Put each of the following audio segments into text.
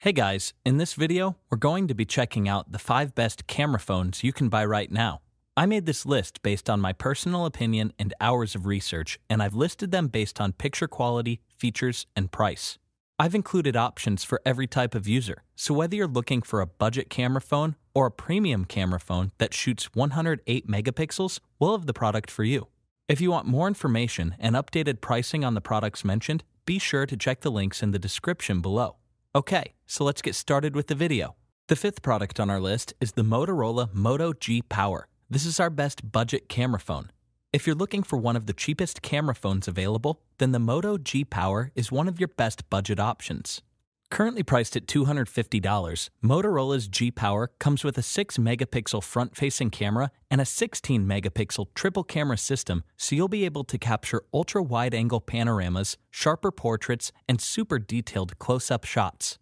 Hey guys, in this video, we're going to be checking out the 5 best camera phones you can buy right now. I made this list based on my personal opinion and hours of research, and I've listed them based on picture quality, features, and price. I've included options for every type of user, so whether you're looking for a budget camera phone or a premium camera phone that shoots 108 megapixels, we'll have the product for you. If you want more information and updated pricing on the products mentioned, be sure to check the links in the description below. Okay, so let's get started with the video. The fifth product on our list is the Motorola Moto G Power. This is our best budget camera phone. If you're looking for one of the cheapest camera phones available, then the Moto G Power is one of your best budget options. Currently priced at $250, Motorola's G Power comes with a 6 megapixel front facing camera and a 16 megapixel triple camera system, so you'll be able to capture ultra wide angle panoramas, sharper portraits, and super detailed close up shots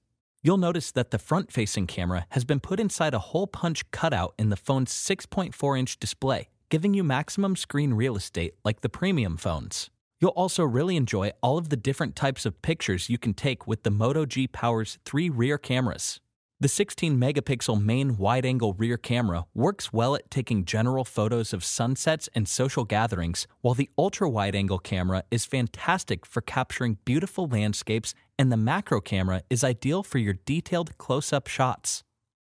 you'll notice that the front-facing camera has been put inside a hole-punch cutout in the phone's 6.4-inch display, giving you maximum screen real estate like the premium phones. You'll also really enjoy all of the different types of pictures you can take with the Moto G Power's three rear cameras. The 16 megapixel main wide angle rear camera works well at taking general photos of sunsets and social gatherings, while the ultra wide angle camera is fantastic for capturing beautiful landscapes and the macro camera is ideal for your detailed close-up shots.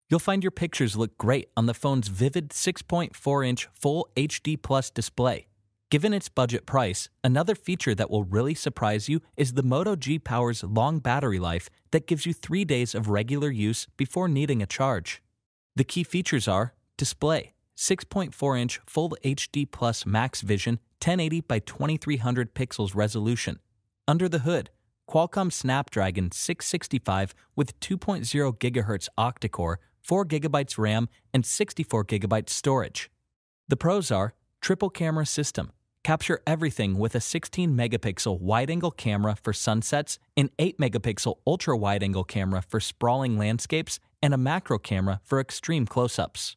You'll find your pictures look great on the phone's vivid 6.4-inch Full HD Plus display. Given its budget price, another feature that will really surprise you is the Moto G Power's long battery life that gives you three days of regular use before needing a charge. The key features are display, 6.4 inch Full HD Plus Max Vision 1080 by 2300 pixels resolution. Under the hood, Qualcomm Snapdragon 665 with 2.0 GHz octa-core, 4 GB RAM, and 64 GB storage. The pros are triple camera system, capture everything with a 16 megapixel wide angle camera for sunsets, an 8 megapixel ultra wide angle camera for sprawling landscapes, and a macro camera for extreme close ups.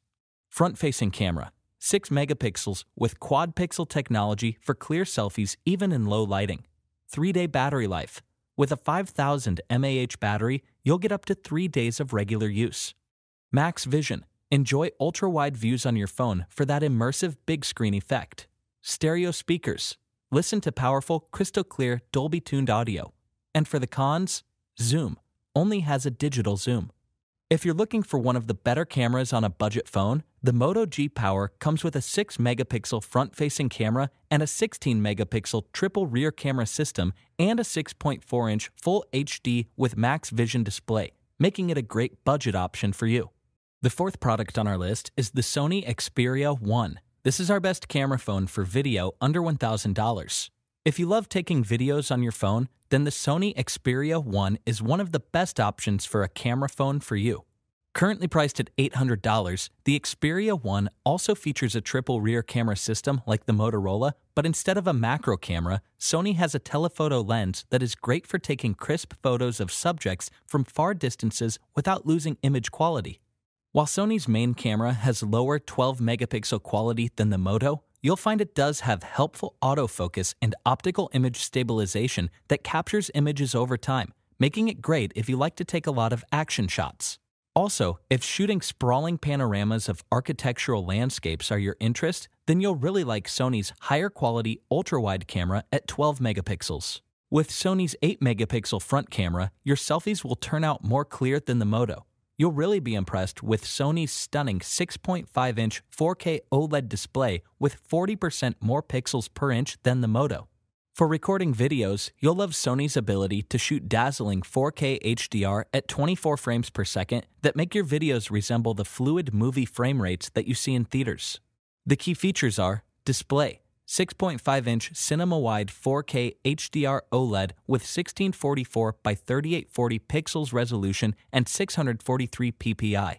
Front facing camera 6 megapixels with quad pixel technology for clear selfies even in low lighting. 3 day battery life with a 5000 mAh battery, you'll get up to three days of regular use. Max Vision. Enjoy ultra wide views on your phone for that immersive big screen effect. Stereo speakers. Listen to powerful, crystal clear, Dolby tuned audio. And for the cons, Zoom only has a digital zoom. If you're looking for one of the better cameras on a budget phone, the Moto G Power comes with a 6 megapixel front facing camera and a 16 megapixel triple rear camera system and a 6.4 inch full HD with max vision display, making it a great budget option for you. The fourth product on our list is the Sony Xperia 1. This is our best camera phone for video under $1,000. If you love taking videos on your phone, then the Sony Xperia 1 is one of the best options for a camera phone for you. Currently priced at $800, the Xperia 1 also features a triple rear camera system like the Motorola, but instead of a macro camera, Sony has a telephoto lens that is great for taking crisp photos of subjects from far distances without losing image quality. While Sony's main camera has lower 12 megapixel quality than the Moto, you'll find it does have helpful autofocus and optical image stabilization that captures images over time, making it great if you like to take a lot of action shots. Also, if shooting sprawling panoramas of architectural landscapes are your interest, then you'll really like Sony's higher quality ultra-wide camera at 12 megapixels. With Sony's 8 megapixel front camera, your selfies will turn out more clear than the Moto, You'll really be impressed with Sony's stunning 6.5 inch 4K OLED display with 40% more pixels per inch than the Moto. For recording videos, you'll love Sony's ability to shoot dazzling 4K HDR at 24 frames per second that make your videos resemble the fluid movie frame rates that you see in theaters. The key features are display, 6.5 inch cinema wide 4K HDR OLED with 1644 by 3840 pixels resolution and 643 ppi.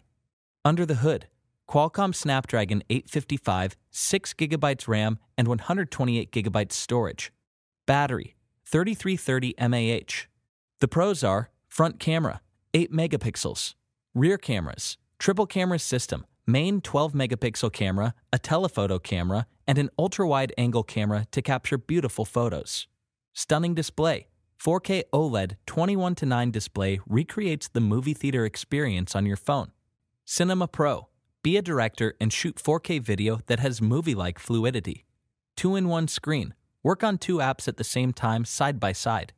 Under the hood, Qualcomm Snapdragon 855, 6GB RAM, and 128GB storage. Battery, 3330 mAh. The pros are front camera, 8 megapixels, rear cameras, triple camera system, main 12 megapixel camera, a telephoto camera, and an ultra-wide angle camera to capture beautiful photos. Stunning display. 4K OLED 21 to 9 display recreates the movie theater experience on your phone. Cinema Pro. Be a director and shoot 4K video that has movie-like fluidity. 2-in-1 screen. Work on two apps at the same time side by side.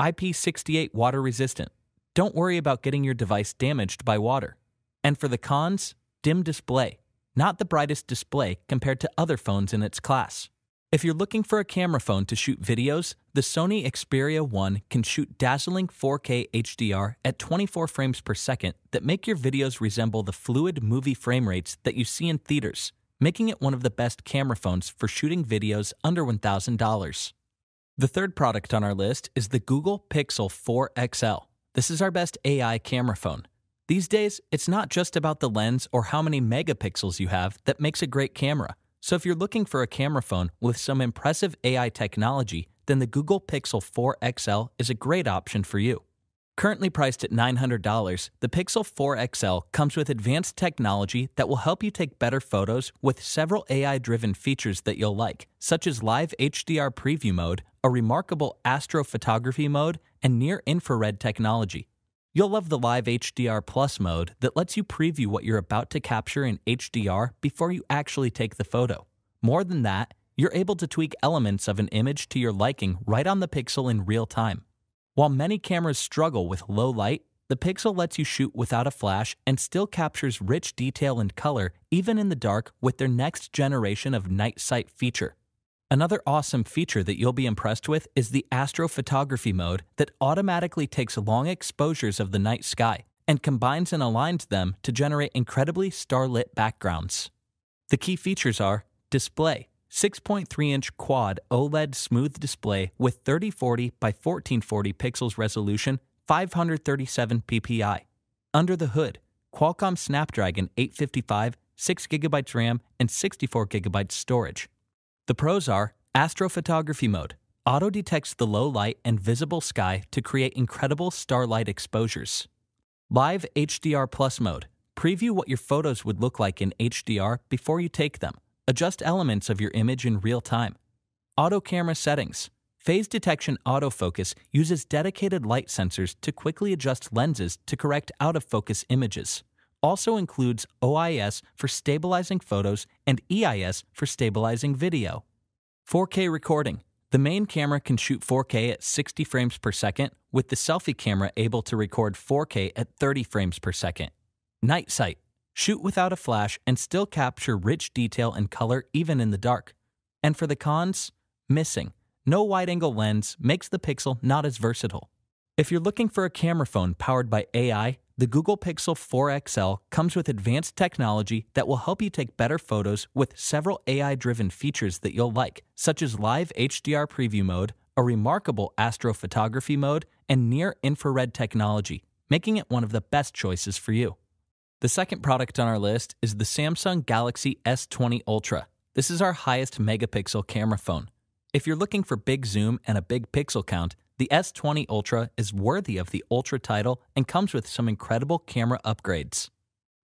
IP68 water resistant. Don't worry about getting your device damaged by water. And for the cons, dim display not the brightest display compared to other phones in its class. If you're looking for a camera phone to shoot videos, the Sony Xperia 1 can shoot dazzling 4K HDR at 24 frames per second that make your videos resemble the fluid movie frame rates that you see in theaters, making it one of the best camera phones for shooting videos under $1,000. The third product on our list is the Google Pixel 4 XL. This is our best AI camera phone. These days, it's not just about the lens or how many megapixels you have that makes a great camera. So if you're looking for a camera phone with some impressive AI technology, then the Google Pixel 4 XL is a great option for you. Currently priced at $900, the Pixel 4 XL comes with advanced technology that will help you take better photos with several AI driven features that you'll like, such as live HDR preview mode, a remarkable astrophotography mode, and near infrared technology. You'll love the Live HDR Plus mode that lets you preview what you're about to capture in HDR before you actually take the photo. More than that, you're able to tweak elements of an image to your liking right on the pixel in real time. While many cameras struggle with low light, the Pixel lets you shoot without a flash and still captures rich detail and color even in the dark with their next generation of night sight feature. Another awesome feature that you'll be impressed with is the astrophotography mode that automatically takes long exposures of the night sky and combines and aligns them to generate incredibly starlit backgrounds. The key features are display, 6.3-inch quad OLED smooth display with 3040 by 1440 pixels resolution, 537 ppi. Under the hood, Qualcomm Snapdragon 855, 6GB RAM, and 64GB storage. The pros are astrophotography mode. Auto detects the low light and visible sky to create incredible starlight exposures. Live HDR Plus mode. Preview what your photos would look like in HDR before you take them. Adjust elements of your image in real time. Auto camera settings. Phase detection autofocus uses dedicated light sensors to quickly adjust lenses to correct out of focus images also includes OIS for stabilizing photos and EIS for stabilizing video. 4K recording. The main camera can shoot 4K at 60 frames per second, with the selfie camera able to record 4K at 30 frames per second. Night sight. Shoot without a flash and still capture rich detail and color even in the dark. And for the cons, missing. No wide angle lens makes the Pixel not as versatile. If you're looking for a camera phone powered by AI, the Google Pixel 4 XL comes with advanced technology that will help you take better photos with several AI driven features that you'll like, such as live HDR preview mode, a remarkable astrophotography mode, and near infrared technology, making it one of the best choices for you. The second product on our list is the Samsung Galaxy S20 Ultra. This is our highest megapixel camera phone. If you're looking for big zoom and a big pixel count, the S20 Ultra is worthy of the Ultra title and comes with some incredible camera upgrades.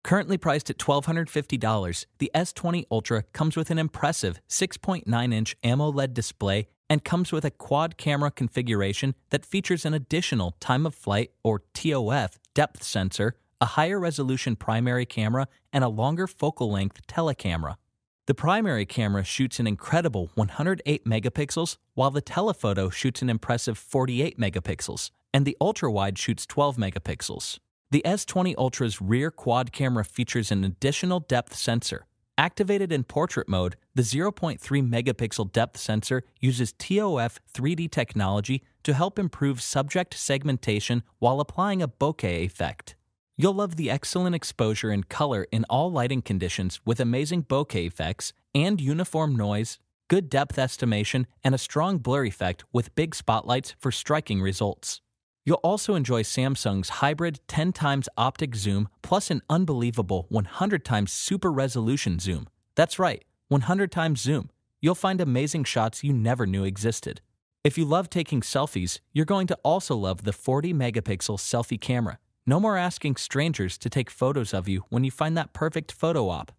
Currently priced at $1,250, the S20 Ultra comes with an impressive 6.9 inch AMOLED display and comes with a quad camera configuration that features an additional time of flight or TOF depth sensor, a higher resolution primary camera, and a longer focal length telecamera. The primary camera shoots an incredible 108 megapixels, while the telephoto shoots an impressive 48 megapixels, and the ultra-wide shoots 12 megapixels. The S20 Ultra's rear quad camera features an additional depth sensor. Activated in portrait mode, the 0.3 megapixel depth sensor uses TOF 3D technology to help improve subject segmentation while applying a bokeh effect. You'll love the excellent exposure and color in all lighting conditions with amazing bokeh effects and uniform noise, good depth estimation, and a strong blur effect with big spotlights for striking results. You'll also enjoy Samsung's hybrid 10 times optic zoom plus an unbelievable 100 times super resolution zoom. That's right, 100 times zoom. You'll find amazing shots you never knew existed. If you love taking selfies, you're going to also love the 40 megapixel selfie camera. No more asking strangers to take photos of you when you find that perfect photo op.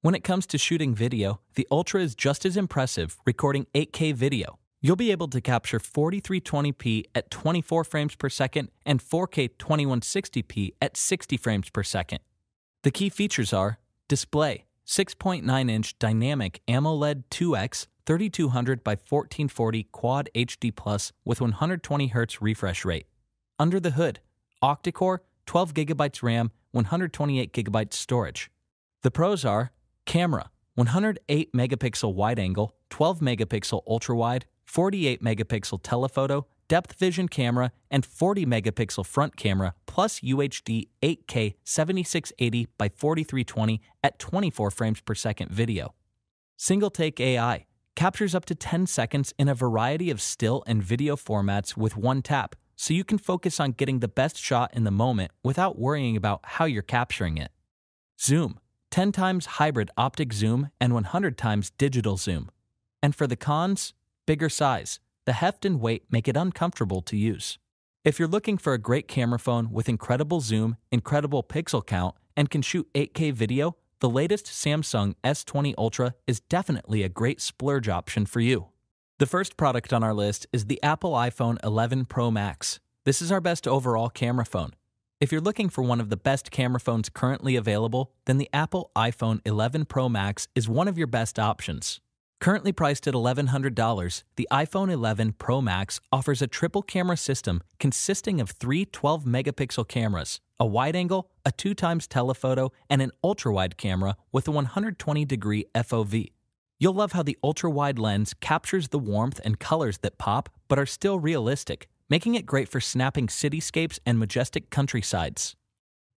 When it comes to shooting video, the Ultra is just as impressive, recording 8K video. You'll be able to capture 4320p at 24 frames per second and 4K 2160p at 60 frames per second. The key features are display, 6.9 inch dynamic AMOLED 2X 3200 by 1440 Quad HD Plus with 120Hz refresh rate. Under the hood, octa-core, 12GB RAM, 128GB storage. The pros are camera, 108 megapixel wide angle, 12 megapixel ultra wide, 48 megapixel telephoto, depth vision camera, and 40 megapixel front camera plus UHD 8K 7680 by 4320 at 24 frames per second video. Single Take AI captures up to 10 seconds in a variety of still and video formats with one tap, so you can focus on getting the best shot in the moment without worrying about how you're capturing it. Zoom 10 times hybrid optic zoom and 100 times digital zoom. And for the cons, bigger size. The heft and weight make it uncomfortable to use. If you're looking for a great camera phone with incredible zoom, incredible pixel count, and can shoot 8K video, the latest Samsung S20 Ultra is definitely a great splurge option for you. The first product on our list is the Apple iPhone 11 Pro Max. This is our best overall camera phone. If you're looking for one of the best camera phones currently available, then the Apple iPhone 11 Pro Max is one of your best options. Currently priced at $1,100, the iPhone 11 Pro Max offers a triple camera system consisting of three 12 megapixel cameras, a wide angle, a 2 times telephoto, and an ultra wide camera with a 120 degree FOV. You'll love how the ultra wide lens captures the warmth and colors that pop, but are still realistic, making it great for snapping cityscapes and majestic countrysides.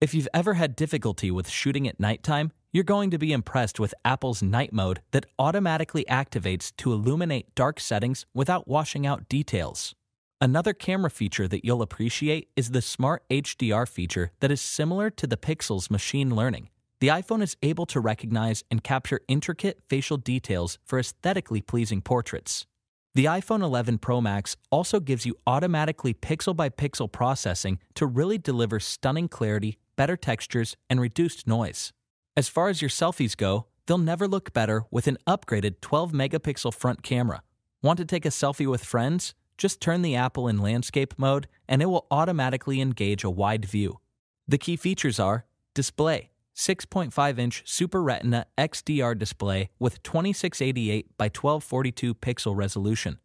If you've ever had difficulty with shooting at nighttime, you're going to be impressed with Apple's Night Mode that automatically activates to illuminate dark settings without washing out details. Another camera feature that you'll appreciate is the Smart HDR feature that is similar to the Pixel's machine learning, the iPhone is able to recognize and capture intricate facial details for aesthetically pleasing portraits. The iPhone 11 Pro Max also gives you automatically pixel by pixel processing to really deliver stunning clarity, better textures, and reduced noise. As far as your selfies go, they'll never look better with an upgraded 12 megapixel front camera. Want to take a selfie with friends? Just turn the Apple in landscape mode and it will automatically engage a wide view. The key features are display, 6.5 inch Super Retina XDR display with 2688 by 1242 pixel resolution.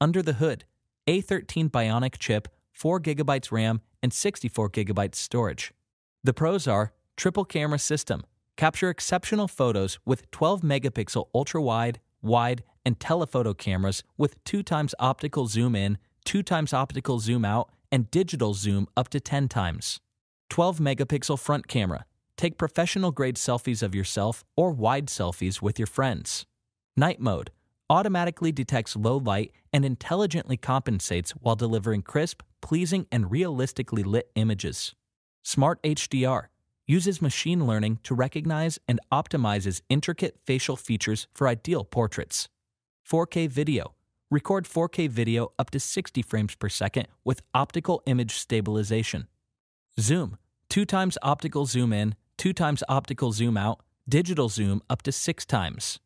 Under the hood, A13 Bionic chip, 4GB RAM, and 64GB storage. The pros are triple camera system, capture exceptional photos with 12 megapixel ultra wide, wide, and telephoto cameras with 2 times optical zoom in, 2 times optical zoom out, and digital zoom up to 10 times. 12 megapixel front camera, Take professional grade selfies of yourself or wide selfies with your friends. Night mode automatically detects low light and intelligently compensates while delivering crisp, pleasing, and realistically lit images. Smart HDR uses machine learning to recognize and optimizes intricate facial features for ideal portraits. 4K video record 4K video up to 60 frames per second with optical image stabilization. Zoom, two times optical zoom in two times optical zoom out, digital zoom up to six times.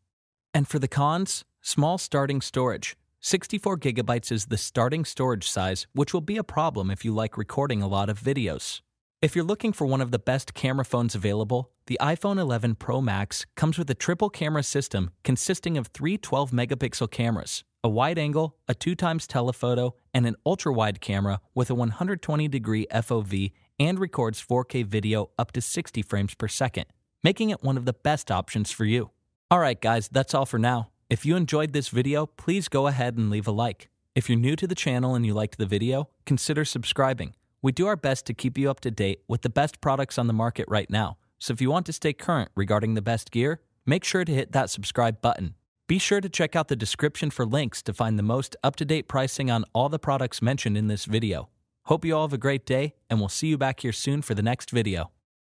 And for the cons, small starting storage. 64 gigabytes is the starting storage size, which will be a problem if you like recording a lot of videos. If you're looking for one of the best camera phones available, the iPhone 11 Pro Max comes with a triple camera system consisting of three 12 megapixel cameras, a wide angle, a 2 times telephoto, and an ultra wide camera with a 120 degree FOV and records 4K video up to 60 frames per second, making it one of the best options for you. Alright guys, that's all for now. If you enjoyed this video, please go ahead and leave a like. If you're new to the channel and you liked the video, consider subscribing. We do our best to keep you up to date with the best products on the market right now, so if you want to stay current regarding the best gear, make sure to hit that subscribe button. Be sure to check out the description for links to find the most up-to-date pricing on all the products mentioned in this video. Hope you all have a great day, and we'll see you back here soon for the next video.